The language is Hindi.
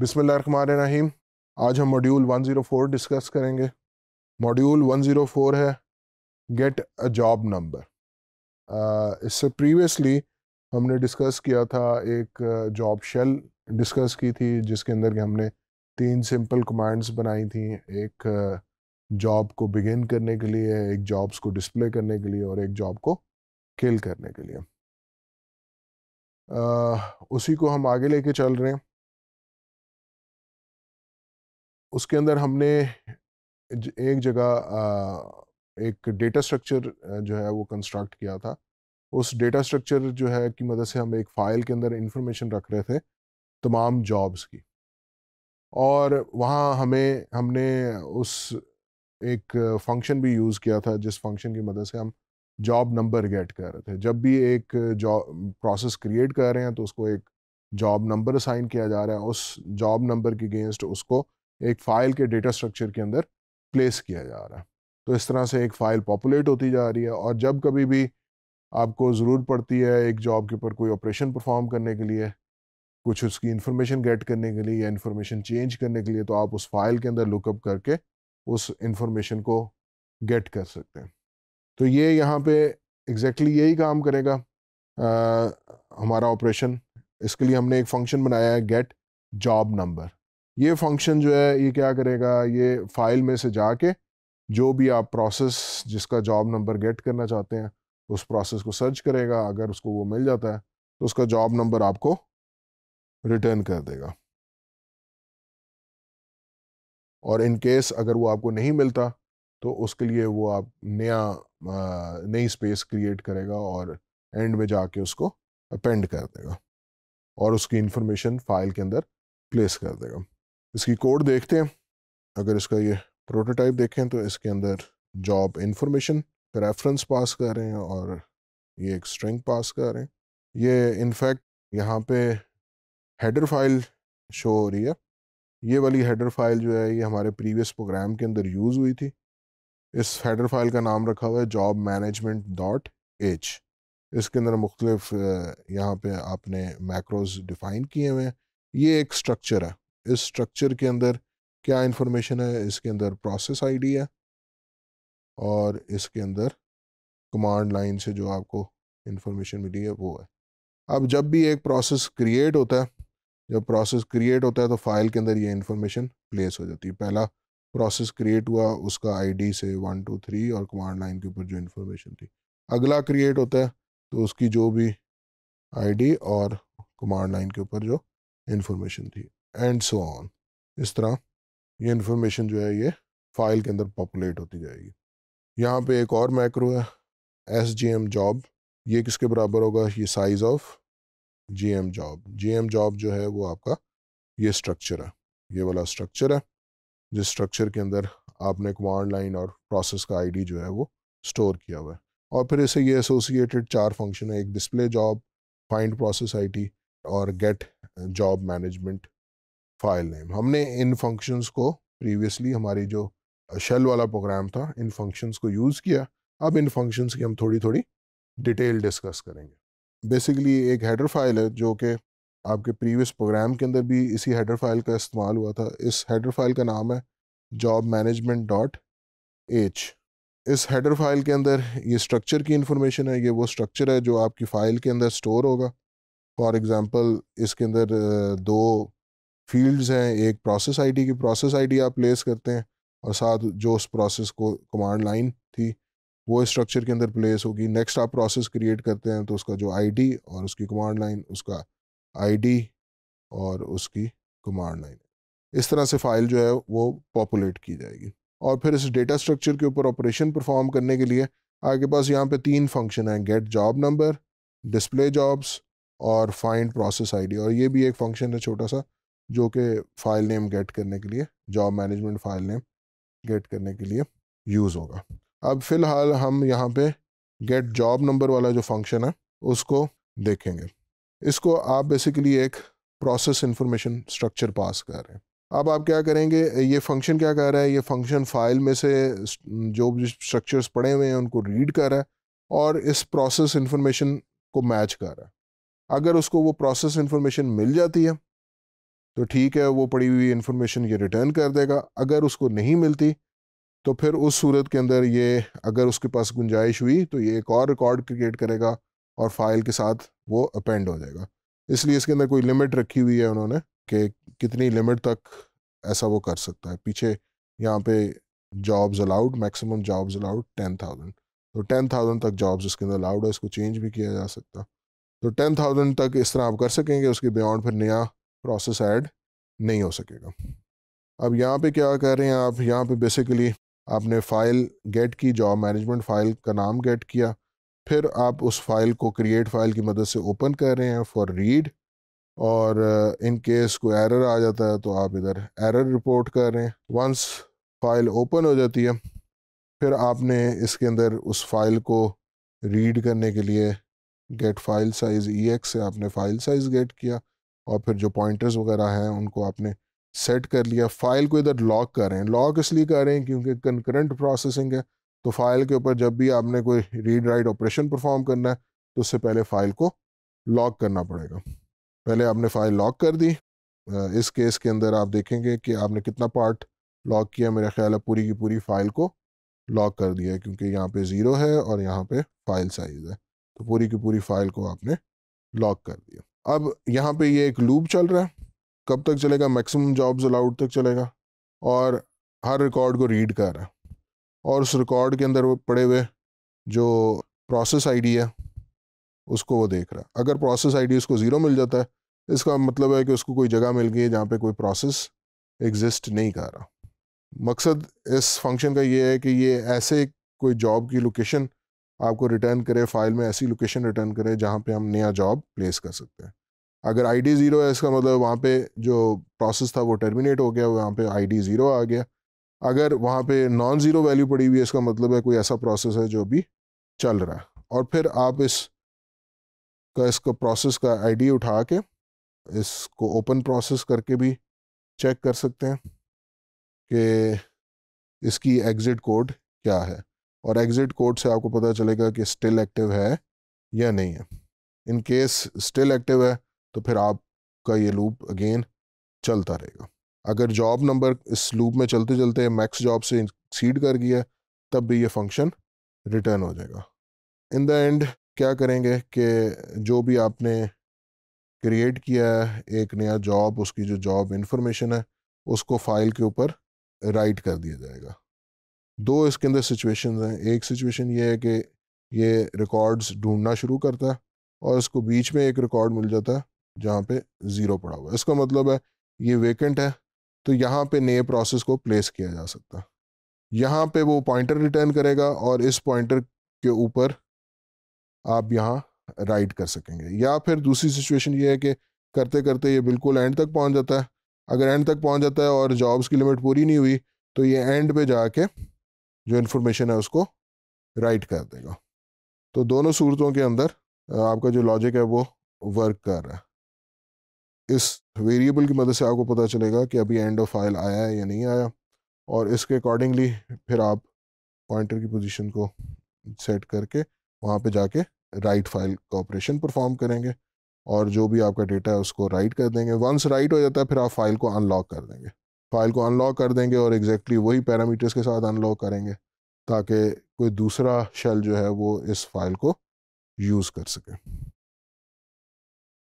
रहीम आज हम मॉड्यूल 104 डिस्कस करेंगे मॉड्यूल 104 है गेट अ जॉब नंबर इससे प्रीवियसली हमने डिस्कस किया था एक जॉब शेल डिस्कस की थी जिसके अंदर के हमने तीन सिंपल कमांड्स बनाई थी एक जॉब को बिगिन करने के लिए एक जॉब्स को डिस्प्ले करने के लिए और एक जॉब को किल करने के लिए आ, उसी को हम आगे लेके चल रहे हैं उसके अंदर हमने एक जगह एक डेटा स्ट्रक्चर जो है वो कंस्ट्रक्ट किया था उस डेटा स्ट्रक्चर जो है की मदद से हम एक फ़ाइल के अंदर इंफॉर्मेशन रख रहे थे तमाम जॉब्स की और वहाँ हमें हमने उस एक फंक्शन भी यूज़ किया था जिस फंक्शन की मदद से हम जॉब नंबर गेट कर रहे थे जब भी एक जॉब प्रोसेस क्रिएट कर रहे हैं तो उसको एक जॉब नंबर असाइन किया जा रहा है उस जॉब नंबर के अगेंस्ट उसको एक फ़ाइल के डेटा स्ट्रक्चर के अंदर प्लेस किया जा रहा है तो इस तरह से एक फ़ाइल पॉपुलेट होती जा रही है और जब कभी भी आपको ज़रूरत पड़ती है एक जॉब के ऊपर कोई ऑपरेशन परफॉर्म करने के लिए कुछ उसकी इन्फॉर्मेशन गेट करने के लिए या इन्फॉर्मेशन चेंज करने के लिए तो आप उस फाइल के अंदर लुकअप करके उस इन्फॉर्मेशन को गेट कर सकते हैं तो ये यहाँ पे एग्जैक्टली exactly यही काम करेगा आ, हमारा ऑपरेशन इसके लिए हमने एक फंक्शन बनाया है गेट जॉब नंबर ये फंक्शन जो है ये क्या करेगा ये फाइल में से जाके जो भी आप प्रोसेस जिसका जॉब नंबर गेट करना चाहते हैं उस प्रोसेस को सर्च करेगा अगर उसको वो मिल जाता है तो उसका जॉब नंबर आपको रिटर्न कर देगा और इन केस अगर वो आपको नहीं मिलता तो उसके लिए वो आप नया नई स्पेस क्रिएट करेगा और एंड में जाके उसको अपेंड कर देगा और उसकी इंफॉर्मेशन फाइल के अंदर प्लेस कर देगा इसकी कोड देखते हैं अगर इसका ये प्रोटोटाइप देखें तो इसके अंदर जॉब इन्फॉर्मेशन रेफरेंस पास कर रहे हैं और ये एक स्ट्रिंग पास कर रहे हैं ये इनफैक्ट यहाँ पे हेडर फाइल शो हो रही है ये वाली हेडर फाइल जो है ये हमारे प्रीवियस प्रोग्राम के अंदर यूज़ हुई थी इस हेडर फाइल का नाम रखा हुआ है जॉब मैनेजमेंट डॉट एच इसके अंदर मुख्तलिफ यहाँ पे आपने मैक्रोज डिफ़ाइन किए हुए हैं ये एक स्ट्रक्चर है इस स्ट्रक्चर के अंदर क्या इन्फॉर्मेशन है इसके अंदर प्रोसेस आईडी है और इसके अंदर कमांड लाइन से जो आपको इंफॉर्मेशन मिली है वो है अब जब भी एक प्रोसेस क्रिएट होता है जब प्रोसेस क्रिएट होता है तो फाइल के अंदर ये इन्फॉर्मेशन प्लेस हो जाती है पहला प्रोसेस क्रिएट हुआ उसका आईडी से वन टू थ्री और कमांड लाइन के ऊपर जो इन्फॉर्मेशन थी अगला क्रिएट होता है तो उसकी जो भी आईडी और कमांड लाइन के ऊपर जो इन्फॉर्मेशन थी एंड सो ऑन इस तरह ये इन्फॉर्मेशन जो है ये फाइल के अंदर पॉपुलेट होती जाएगी यहाँ पे एक और मैक्रो है एस जी एम जॉब ये किसके बराबर होगा ये size of G M job G M job जो है वो आपका ये स्ट्रक्चर है ये वाला स्ट्रक्चर है जिस स्ट्रक्चर के अंदर आपने कमांड लाइन और प्रोसेस का आईडी जो है वो स्टोर किया हुआ है और फिर इसे ये एसोसिएटेड चार फंक्शन है एक display job find process ID और get job management file name हमने इन फंक्शंस को प्रीवियसली हमारी जो शेल वाला प्रोग्राम था इन फंक्शंस को यूज़ किया अब इन फंक्शंस की हम थोड़ी थोड़ी डिटेल डिस्कस करेंगे बेसिकली एक हेडर फाइल है जो कि आपके प्रीवियस प्रोग्राम के अंदर भी इसी हेडर फाइल का इस्तेमाल हुआ था इस हेडर फाइल का नाम है जॉब मैनेजमेंट डॉट एच इस हेडर फाइल के अंदर ये स्ट्रक्चर की इंफॉर्मेशन है ये वो स्ट्रक्चर है जो आपकी फ़ाइल के अंदर स्टोर होगा फॉर एग्ज़ाम्पल इसके अंदर दो फील्ड्स हैं एक प्रोसेस आईडी की प्रोसेस आईडी आप प्लेस करते हैं और साथ जो उस प्रोसेस को कमांड लाइन थी वो स्ट्रक्चर के अंदर प्लेस होगी नेक्स्ट आप प्रोसेस क्रिएट करते हैं तो उसका जो आईडी और उसकी कमांड लाइन उसका आईडी और उसकी कमांड लाइन इस तरह से फाइल जो है वो पॉपुलेट की जाएगी और फिर इस डेटा स्ट्रक्चर के ऊपर ऑपरेशन परफॉर्म करने के लिए आपके पास यहाँ पे तीन फंक्शन हैं get job number display jobs और फाइंड प्रोसेस आईडी और ये भी एक फंक्शन है छोटा सा जो कि फ़ाइल नेम गेट करने के लिए job management file name get करने के लिए यूज़ होगा अब फ़िलहाल हम यहाँ पे गेट जॉब नंबर वाला जो फंक्शन है उसको देखेंगे इसको आप बेसिकली एक प्रोसेस इन्फॉर्मेशन स्ट्रक्चर पास कर रहे हैं अब आप क्या करेंगे ये फंक्शन क्या कर रहा है ये फंक्शन फाइल में से जो भी स्ट्रक्चर्स पड़े हुए हैं उनको रीड कर रहा है और इस प्रोसेस इन्फॉर्मेशन को मैच कर रहा है अगर उसको वो प्रोसेस इन्फॉर्मेशन मिल जाती है तो ठीक है वो पड़ी हुई इन्फॉर्मेशन ये रिटर्न कर देगा अगर उसको नहीं मिलती तो फिर उस सूरत के अंदर ये अगर उसके पास गुंजाइश हुई तो ये एक और रिकॉर्ड क्रिएट करेगा और फाइल के साथ वो अपेंड हो जाएगा इसलिए इसके अंदर कोई लिमिट रखी हुई है उन्होंने कि कितनी लिमिट तक ऐसा वो कर सकता है पीछे यहाँ पे jobs allowed maximum jobs allowed ten thousand तो टेन थाउजेंड तक जॉब्स इसके अंदर अलाउड है इसको चेंज भी किया जा सकता तो टेन थाउजेंड तक इस तरह आप कर सकेंगे उसके बियॉन्ड फिर नया प्रोसेस ऐड नहीं हो सकेगा अब यहाँ पे क्या कर रहे हैं आप यहाँ पे बेसिकली आपने फ़ाइल गेट की जॉब मैनेजमेंट फ़ाइल का नाम गेट किया फिर आप उस फाइल को क्रिएट फाइल की मदद से ओपन कर रहे हैं फॉर रीड और इन केस को एरर आ जाता है तो आप इधर एरर रिपोर्ट कर रहे हैं वंस फाइल ओपन हो जाती है फिर आपने इसके अंदर उस फाइल को रीड करने के लिए get file size E X से आपने फाइल साइज़ गेट किया और फिर जो पॉइंटर्स वगैरह हैं उनको आपने सेट कर लिया फाइल को इधर लॉक कर रहे हैं लॉक इसलिए कर रहे हैं क्योंकि कंकरेंट प्रोसेसिंग है तो फाइल के ऊपर जब भी आपने कोई रीड राइट ऑपरेशन परफॉर्म करना है तो उससे पहले फाइल को लॉक करना पड़ेगा पहले आपने फाइल लॉक कर दी इस केस के अंदर आप देखेंगे कि आपने कितना पार्ट लॉक किया मेरा ख्याल है पूरी की पूरी फाइल को लॉक कर दिया है क्योंकि यहाँ पे ज़ीरो है और यहाँ पे फाइल साइज़ है तो पूरी की पूरी फाइल को आपने लॉक कर दिया अब यहाँ पे ये एक लूप चल रहा है कब तक चलेगा मैक्सिमम जॉब्स अलाउड तक चलेगा और हर रिकॉर्ड को रीड कर रहा है और उस रिकॉर्ड के अंदर वो पड़े हुए जो प्रोसेस आईडी है उसको वो देख रहा है अगर प्रोसेस आईडी उसको ज़ीरो मिल जाता है इसका मतलब है कि उसको कोई जगह मिल गई है जहाँ पर कोई प्रोसेस एग्जिस्ट नहीं कर रहा मकसद इस फंक्शन का ये है कि ये ऐसे कोई जॉब की लोकेशन आपको रिटर्न करे फाइल में ऐसी लोकेशन रिटर्न करे जहाँ पे हम नया जॉब प्लेस कर सकते हैं अगर आई डी ज़ीरो है इसका मतलब वहाँ पे जो प्रोसेस था वो टर्मिनेट हो गया वहाँ पे आई डी ज़ीरो आ गया अगर वहाँ पे नॉन ज़ीरो वैल्यू पड़ी हुई है इसका मतलब है कोई ऐसा प्रोसेस है जो भी चल रहा है और फिर आप इस का इसका प्रोसेस का डी उठा के इसको ओपन प्रोसेस करके भी चेक कर सकते हैं कि इसकी एग्ज़िट कोड क्या है और एग्ज़िट कोड से आपको पता चलेगा कि स्टिल एक्टिव है या नहीं है इन केस स्टिल एक्टिव है तो फिर आपका ये लूप अगेन चलता रहेगा अगर जॉब नंबर इस लूप में चलते चलते मैक्स जॉब से सीड कर गया तब भी ये फंक्शन रिटर्न हो जाएगा इन द एंड क्या करेंगे कि जो भी आपने क्रिएट किया है एक नया जॉब उसकी जो जॉब इन्फॉर्मेशन है उसको फाइल के ऊपर राइट कर दिया जाएगा दो इसके अंदर सिचुएशन हैं एक सिचुएशन ये है कि ये रिकॉर्ड्स ढूंढना शुरू करता है और इसको बीच में एक रिकॉर्ड मिल जाता है जहाँ पे ज़ीरो पड़ा हुआ है इसका मतलब है ये वेकेंट है तो यहाँ पे नए प्रोसेस को प्लेस किया जा सकता है यहाँ पे वो पॉइंटर रिटर्न करेगा और इस पॉइंटर के ऊपर आप यहाँ राइट कर सकेंगे या फिर दूसरी सिचुएशन ये है कि करते करते ये बिल्कुल एंड तक पहुँच जाता है अगर एंड तक पहुँच जाता है और जॉब्स की लिमिट पूरी नहीं हुई तो ये एंड पे जाके जो इन्फॉर्मेशन है उसको राइट कर देगा तो दोनों सूरतों के अंदर आपका जो लॉजिक है वो वर्क कर रहा है इस वेरिएबल की मदद से आपको पता चलेगा कि अभी एंड ऑफ फाइल आया है या नहीं आया और इसके अकॉर्डिंगली फिर आप पॉइंटर की पोजीशन को सेट करके वहाँ पे जाके राइट फाइल का ऑपरेशन परफॉर्म करेंगे और जो भी आपका डेटा है उसको राइट कर देंगे वंस राइट हो जाता है फिर आप फाइल को अनलॉक कर देंगे फाइल को अनलॉक कर देंगे और एग्जैक्टली exactly वही पैरामीटर्स के साथ अनलॉक करेंगे ताकि कोई दूसरा शेल जो है वो इस फाइल को यूज़ कर सके